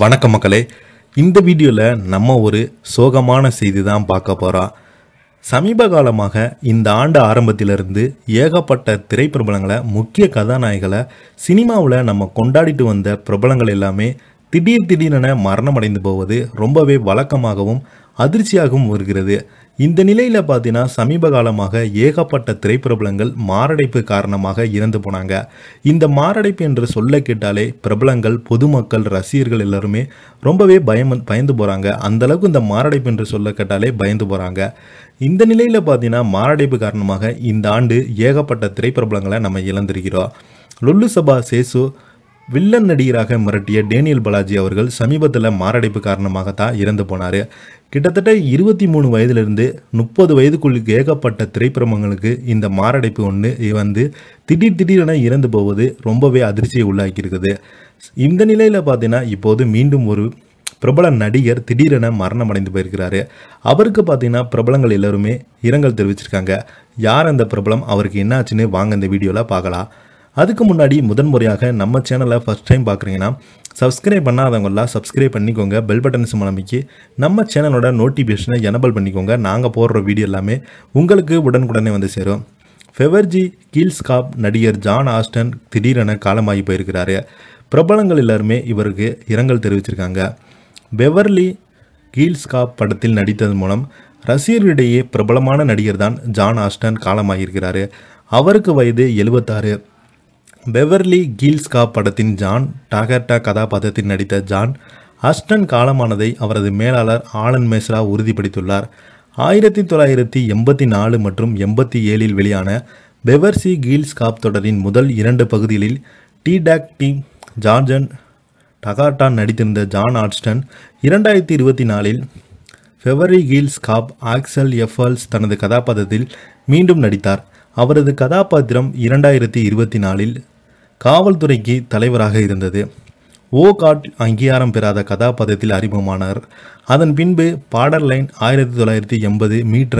வணக்கம் மக்களே இந்த வீடியோவில் நம்ம ஒரு சோகமான செய்தி தான் பார்க்க போகிறோம் சமீப காலமாக இந்த ஆண்டு ஆரம்பத்திலிருந்து ஏகப்பட்ட திரைப்பிரபலங்களை முக்கிய கதாநாயகளை சினிமாவில் நம்ம கொண்டாடிட்டு வந்த பிரபலங்கள் எல்லாமே திடீர் திடீரென மரணமடைந்து போவது ரொம்பவே வழக்கமாகவும் அதிர்ச்சியாகவும் வருகிறது இந்த நிலையில் பார்த்தீங்கன்னா சமீப காலமாக ஏகப்பட்ட திரைப்பிரபலங்கள் மாரடைப்பு காரணமாக இறந்து போனாங்க இந்த மாரடைப்பு என்று சொல்ல கேட்டாலே பிரபலங்கள் பொதுமக்கள் ரசிகர்கள் எல்லாருமே ரொம்பவே பயம் பயந்து போகிறாங்க அந்தளவுக்கு இந்த மாரடைப்பு என்று சொல்ல கேட்டாலே பயந்து போகிறாங்க இந்த நிலையில் பார்த்தீங்கன்னா மாரடைப்பு காரணமாக இந்த ஆண்டு ஏகப்பட்ட திரைப்பிரபலங்களை நம்ம இழந்திருக்கிறோம் லுல்லு சபா சேசு வில்லன் நடிகராக மிரட்டிய டேனியல் பலாஜி அவர்கள் சமீபத்தில் மாரடைப்பு காரணமாகத்தான் இறந்து போனார் கிட்டத்தட்ட இருபத்தி மூணு வயதிலிருந்து முப்பது வயதுக்குள்ளுக்கு ஏகப்பட்ட திரைப்படங்களுக்கு இந்த மாரடைப்பு ஒன்று வந்து திடீர் திடீரென இறந்து போவது ரொம்பவே அதிர்ச்சியை உள்ளாக்கியிருக்குது இந்த நிலையில் பார்த்தீங்கன்னா இப்போது மீண்டும் ஒரு பிரபல நடிகர் திடீரென மரணம் அடைந்து போயிருக்கிறாரு அவருக்கு பார்த்தீங்கன்னா பிரபலங்கள் எல்லாருமே இரங்கல் தெரிவிச்சிருக்காங்க யார் அந்த பிரபலம் அவருக்கு என்னாச்சுன்னு வாங்க இந்த வீடியோவில் பார்க்கலாம் அதுக்கு முன்னாடி முதன்முறையாக நம்ம சேனலை ஃபஸ்ட் டைம் பார்க்குறீங்கன்னா சப்ஸ்கிரைப் பண்ணாதவங்களாம் சப்ஸ்கிரைப் பண்ணிக்கோங்க பெல் பட்டன்ஸ் மூலமிக்கு நம்ம சேனலோட நோட்டிஃபிகேஷனை எனபிள் பண்ணிக்கோங்க நாங்கள் போடுற வீடியோ எல்லாமே உங்களுக்கு உடனுக்குடனே வந்து சேரும் ஃபெவர்ஜி கீல்ஸ்காப் நடிகர் ஜான் ஆஸ்டன் திடீரென காலமாகி போயிருக்கிறாரு பிரபலங்கள் எல்லாருமே இவருக்கு இரங்கல் தெரிவிச்சிருக்காங்க பெவர்லி கீல்ஸ்காப் படத்தில் நடித்தது மூலம் ரசிகர்களிடையே பிரபலமான நடிகர் தான் ஜான் ஆஸ்டன் காலமாகியிருக்கிறாரு அவருக்கு வயது எழுபத்தாறு பெவர்லி கீல்ஸ்கா படத்தின் ஜான் டாகர்டா கதாபாத்திரத்தில் நடித்த ஜான் அஸ்டன் காலமானதை அவரது மேலாளர் ஆலன் மேஸ்ரா உறுதிப்படுத்தியுள்ளார் ஆயிரத்தி தொள்ளாயிரத்தி எண்பத்தி நாலு மற்றும் எண்பத்தி ஏழில் வெளியான பெவர்சி கீல்ஸ் காப் தொடரின் முதல் இரண்டு பகுதிகளில் டி டாக் டி ஜார்ஜன் டகாட்டான் நடித்திருந்த ஜான் ஆட்ஸ்டன் இரண்டாயிரத்தி இருபத்தி நாலில் பெவரி கீல்ஸ் காப் ஆக்சல் எஃபல்ஸ் தனது கதாபாத்திரத்தில் மீண்டும் நடித்தார் அவரது கதாபாத்திரம் இரண்டாயிரத்தி இருபத்தி நாலில் காவல்துறைக்கு தலைவராக இருந்தது ஓ காட் அங்கீகாரம் பெறாத கதாபாத்திரத்தில் அறிமுகமானார் அதன் பின்பு பாடர் லைன் ஆயிரத்தி தொள்ளாயிரத்தி எண்பது மீட்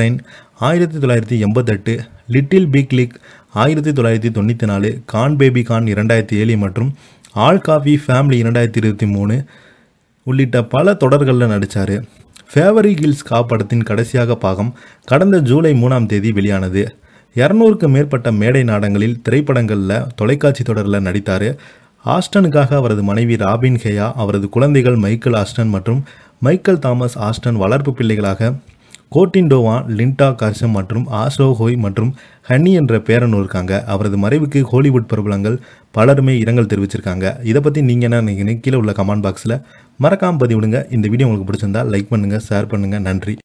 ஆயிரத்தி தொள்ளாயிரத்தி எண்பத்தெட்டு லிட்டில் பிக் லிக் ஆயிரத்தி தொள்ளாயிரத்தி தொண்ணூற்றி நாலு கான் பேபி கான் இரண்டாயிரத்தி ஏழு மற்றும் ஆல் காஃபி ஃபேமிலி இரண்டாயிரத்தி இருபத்தி மூணு உள்ளிட்ட பல தொடர்களில் நடித்தார் ஃபேவரி ஹில்ஸ் காப்படத்தின் கடைசியாக பாகம் கடந்த ஜூலை மூணாம் தேதி வெளியானது இரநூறுக்கு மேற்பட்ட மேடை நாடங்களில் திரைப்படங்களில் தொலைக்காட்சி தொடரில் நடித்தார் ஆஸ்டனுக்காக அவரது மனைவி ராபின் ஹேயா அவரது குழந்தைகள் மைக்கேல் ஆஸ்டன் மற்றும் மைக்கேல் தாமஸ் ஆஸ்டன் வளர்ப்பு பிள்ளைகளாக கோட்டின்டோவா லிண்டா கார்ஷம் மற்றும் ஆஸ்ரோ ஹோய் மற்றும் ஹன்னி என்ற பேரனும் இருக்காங்க அவரது மறைவுக்கு ஹாலிவுட் பிரபலங்கள் பலருமே இரங்கல் தெரிவிச்சிருக்காங்க இதை பற்றி நீங்கள் என்ன நினைக்கிறீங்க கீழே உள்ள கமெண்ட் பாக்ஸில் மறக்காமல் பதிவிடுங்க இந்த வீடியோ உங்களுக்கு பிடிச்சிருந்தா லைக் பண்ணுங்கள் ஷேர் பண்ணுங்கள் நன்றி